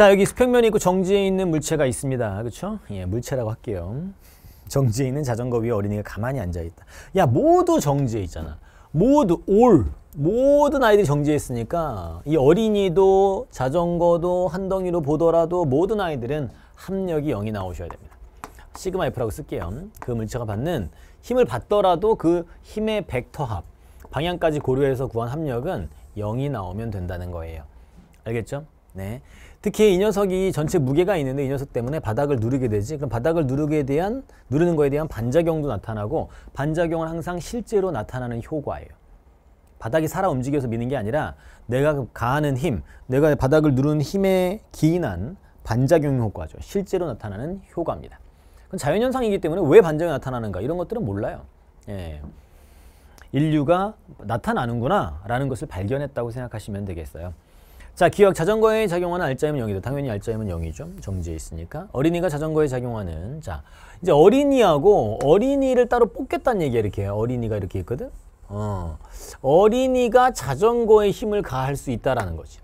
자, 여기 수평면이 있고 정지에 있는 물체가 있습니다. 그렇죠? 예, 물체라고 할게요. 정지에 있는 자전거 위에 어린이가 가만히 앉아있다. 야, 모두 정지에 있잖아. 모두, 올 모든 아이들이 정지에 있으니까 이 어린이도 자전거도 한덩이로 보더라도 모든 아이들은 합력이 0이 나오셔야 됩니다. 시그마 F라고 쓸게요. 그 물체가 받는 힘을 받더라도 그 힘의 벡터합, 방향까지 고려해서 구한 합력은 0이 나오면 된다는 거예요. 알겠죠? 네. 특히 이 녀석이 전체 무게가 있는데 이 녀석 때문에 바닥을 누르게 되지. 그럼 바닥을 누르게 대한 누르는 거에 대한 반작용도 나타나고 반작용은 항상 실제로 나타나는 효과예요. 바닥이 살아 움직여서 미는 게 아니라 내가 가하는 힘, 내가 바닥을 누르는 힘에 기인한 반작용 효과죠. 실제로 나타나는 효과입니다. 그건 자연현상이기 때문에 왜 반작용이 나타나는가 이런 것들은 몰라요. 예. 인류가 나타나는구나 라는 것을 발견했다고 생각하시면 되겠어요. 자, 기억 자전거에 작용하는 알짜임은 0이다. 당연히 알짜임은 0이죠. 정지에 있으니까. 어린이가 자전거에 작용하는 자, 이제 어린이하고 어린이를 따로 뽑겠다는 얘기야 이렇게. 어린이가 이렇게 있거든. 어. 어린이가 자전거에 힘을 가할 수 있다라는 거지.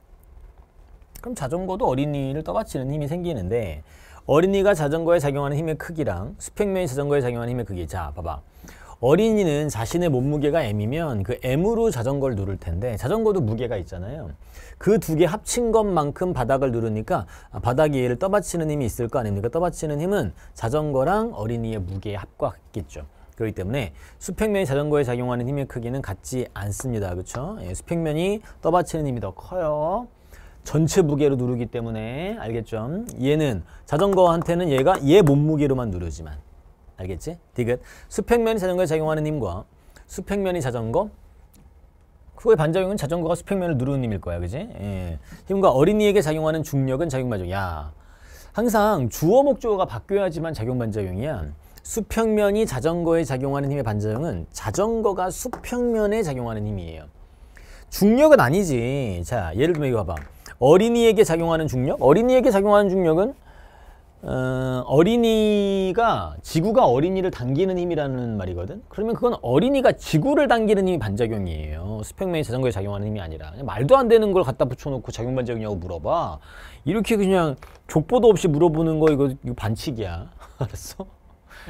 그럼 자전거도 어린이를 떠받치는 힘이 생기는데 어린이가 자전거에 작용하는 힘의 크기랑 수평면이 자전거에 작용하는 힘의 크기. 자, 봐봐. 어린이는 자신의 몸무게가 M이면 그 M으로 자전거를 누를 텐데 자전거도 무게가 있잖아요. 그 두 개 합친 것만큼 바닥을 누르니까 아, 바닥 얘를 떠받치는 힘이 있을 거 아닙니까? 떠받치는 힘은 자전거랑 어린이의 무게의 합과 같겠죠. 그렇기 때문에 수평면이 자전거에 작용하는 힘의 크기는 같지 않습니다. 그렇죠? 예, 수평면이 떠받치는 힘이 더 커요. 전체 무게로 누르기 때문에 알겠죠? 얘는 자전거한테는 얘가 얘 몸무게로만 누르지만 알겠지? 디귿. 수평면이 자전거에 작용하는 힘과 수평면이 자전거 그거의 반작용은 자전거가 수평면을 누르는 힘일 거야. 그지? 예. 힘과 어린이에게 작용하는 중력은 작용반작용. 야 항상 주어 목적어가 바뀌어야지만 작용반작용이야. 수평면이 자전거에 작용하는 힘의 반작용은 자전거가 수평면에 작용하는 힘이에요. 중력은 아니지. 자, 예를 들면 이거 봐봐. 어린이에게 작용하는 중력? 어린이에게 작용하는 중력은 어, 어린이가 지구가 어린이를 당기는 힘이라는 말이거든 그러면 그건 어린이가 지구를 당기는 힘이 반작용이에요 스펙면이 자전거에 작용하는 힘이 아니라 말도 안 되는 걸 갖다 붙여놓고 작용 반작용이라고 물어봐 이렇게 그냥 족보도 없이 물어보는 거 이거, 이거 반칙이야 알았어?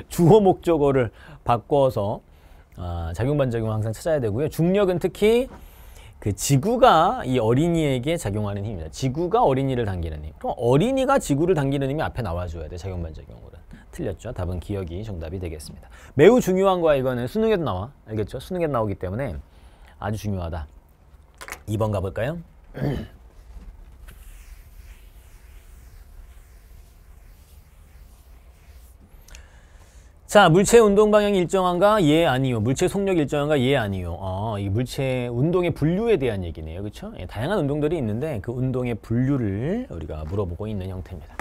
주어 목적어를 바꿔서 어, 작용 반작용 항상 찾아야 되고요 중력은 특히 그 지구가 이 어린이에게 작용하는 힘입니다. 지구가 어린이를 당기는 힘. 그럼 어린이가 지구를 당기는 힘이 앞에 나와줘야 돼. 작용반작용으로는 틀렸죠. 답은 기억이 정답이 되겠습니다. 매우 중요한 거야. 이거는 수능에도 나와. 알겠죠? 수능에도 나오기 때문에 아주 중요하다. 2번 가볼까요? 자, 물체 운동 방향이 일정한가? 예, 아니요. 물체 속력 일정한가? 예, 아니요. 아, 이 물체 운동의 분류에 대한 얘기네요. 그렇죠? 예, 다양한 운동들이 있는데 그 운동의 분류를 우리가 물어보고 있는 형태입니다.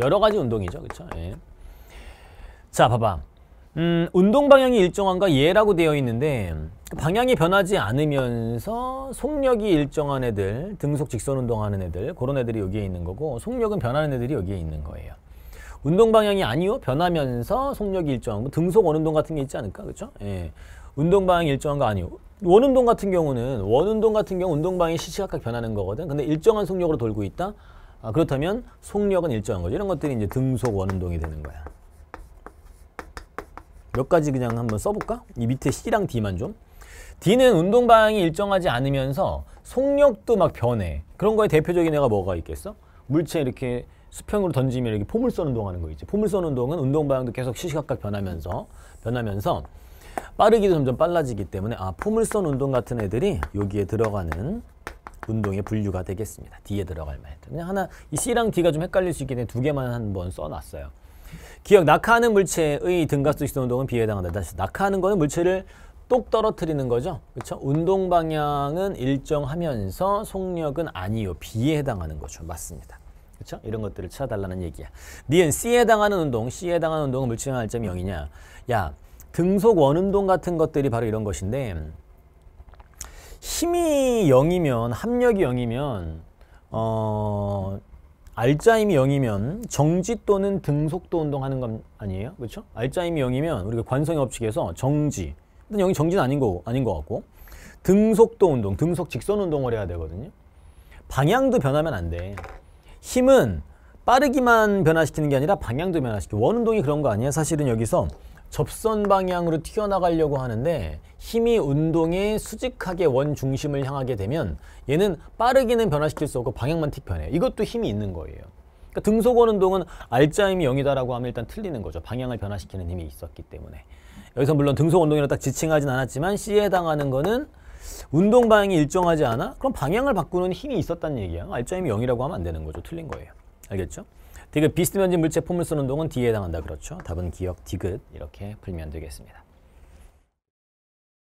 여러 가지 운동이죠. 그렇죠? 예. 자, 봐봐. 음, 운동 방향이 일정한가 예라고 되어 있는데 방향이 변하지 않으면서 속력이 일정한 애들, 등속 직선 운동하는 애들 그런 애들이 여기에 있는 거고 속력은 변하는 애들이 여기에 있는 거예요. 운동 방향이 아니요 변하면서 속력이 일정한거 등속 원운동 같은 게 있지 않을까 그렇죠? 예. 운동 방향 이 일정한 거 아니요. 원운동 같은 경우는 원운동 같은 경우 운동 방향이 시시각각 변하는 거거든. 근데 일정한 속력으로 돌고 있다. 아, 그렇다면 속력은 일정한 거죠. 이런 것들이 이제 등속 원운동이 되는 거야. 몇 가지 그냥 한번 써볼까? 이 밑에 C랑 D만 좀. D는 운동 방향이 일정하지 않으면서 속력도 막 변해. 그런 거에 대표적인 애가 뭐가 있겠어? 물체 이렇게 수평으로 던지면 이렇게 포물선 운동하는 거 있지. 포물선 운동은 운동 방향도 계속 시시각각 변하면서 변하면서 빠르기도 점점 빨라지기 때문에 아 포물선 운동 같은 애들이 여기에 들어가는 운동의 분류가 되겠습니다. D에 들어갈 만했던 그냥 하나 이 C랑 D가 좀 헷갈릴 수 있기 때문에 두 개만 한번 써놨어요. 기억, 낙하하는 물체의 등가수직선 운동은 비에 해당한다. 다시 낙하하는 거는 물체를 똑 떨어뜨리는 거죠. 그렇죠? 운동 방향은 일정하면서 속력은 아니요. B에 해당하는 거죠. 맞습니다. 그렇죠? 이런 것들을 찾아달라는 얘기야. 니은 C에 해당하는 운동, C에 해당하는 운동은 물질의 날점이 0이냐. 야, 등속 원운동 같은 것들이 바로 이런 것인데 힘이 0이면, 합력이 0이면 어... 알짜임이 0이면 정지 또는 등속도 운동하는 건 아니에요? 그렇죠? 알짜임이 0이면 우리가 관성의 법칙에서 정지 일단 0이 정지는 아닌 거 아닌 것 같고 등속도 운동, 등속 직선 운동을 해야 되거든요. 방향도 변하면 안 돼. 힘은 빠르기만 변화시키는 게 아니라 방향도 변화시켜. 원운동이 그런 거 아니야? 사실은 여기서 접선 방향으로 튀어나가려고 하는데 힘이 운동의 수직하게 원중심을 향하게 되면 얘는 빠르기는 변화시킬 수 없고 방향만 틱변해 요 이것도 힘이 있는 거예요. 그러니까 등속원 운동은 알짜 힘이 0이다라고 하면 일단 틀리는 거죠. 방향을 변화시키는 힘이 있었기 때문에. 여기서 물론 등속 운동이라 딱 지칭하진 않았지만 C에 해당하는 거는 운동 방향이 일정하지 않아? 그럼 방향을 바꾸는 힘이 있었다는 얘기야. 알짜 힘이 0이라고 하면 안 되는 거죠. 틀린 거예요. 알겠죠? 디귿 비스듬면진 물체 폼을 쓰는 운동은 D에 해당한다. 그렇죠? 답은 기억, 디귿 이렇게 풀면 되겠습니다.